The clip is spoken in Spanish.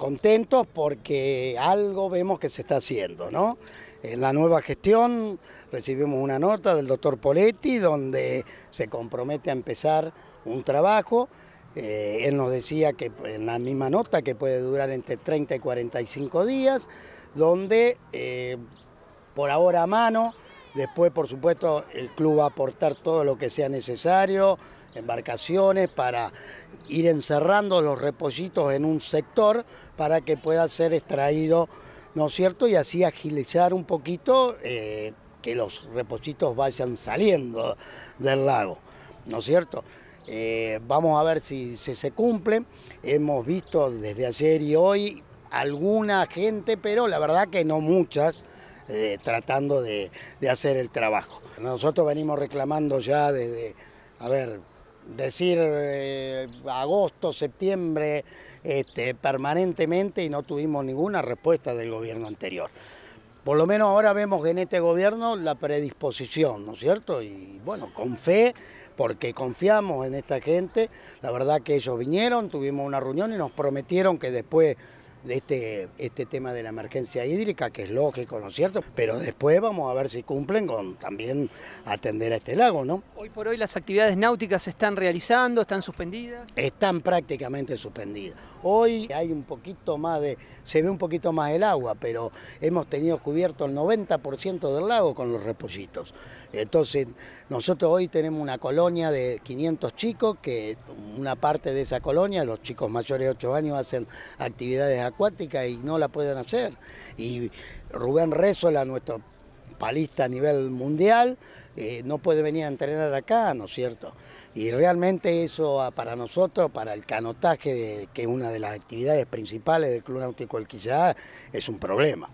contentos porque algo vemos que se está haciendo, ¿no? En la nueva gestión recibimos una nota del doctor Poletti donde se compromete a empezar un trabajo. Eh, él nos decía que en la misma nota que puede durar entre 30 y 45 días, donde eh, por ahora a mano, después por supuesto el club va a aportar todo lo que sea necesario, embarcaciones para ir encerrando los repositos en un sector para que pueda ser extraído, ¿no es cierto? Y así agilizar un poquito eh, que los repositos vayan saliendo del lago, ¿no es cierto? Eh, vamos a ver si, se cumple. Hemos visto desde ayer y hoy alguna gente, pero la verdad que no muchas, eh, tratando de, de, hacer el trabajo. Nosotros venimos reclamando ya desde, a ver, decir eh, agosto, septiembre, este, permanentemente y no tuvimos ninguna respuesta del gobierno anterior. Por lo menos ahora vemos en este gobierno la predisposición, ¿no es cierto? Y bueno, con fe, porque confiamos en esta gente, la verdad que ellos vinieron, tuvimos una reunión y nos prometieron que después este, este tema de la emergencia hídrica, que es lógico, ¿no es cierto? Pero después vamos a ver si cumplen con también atender a este lago, ¿no? Hoy por hoy las actividades náuticas se están realizando, están suspendidas. Están prácticamente suspendidas. Hoy hay un poquito más de, se ve un poquito más el agua, pero hemos tenido cubierto el 90% del lago con los repositos. Entonces, nosotros hoy tenemos una colonia de 500 chicos que una parte de esa colonia, los chicos mayores de 8 años hacen actividades acuáticas y no la pueden hacer. Y Rubén Rezola, nuestro palista a nivel mundial, eh, no puede venir a entrenar acá, ¿no es cierto? Y realmente eso ah, para nosotros, para el canotaje, que es una de las actividades principales del Club Náutico del es un problema.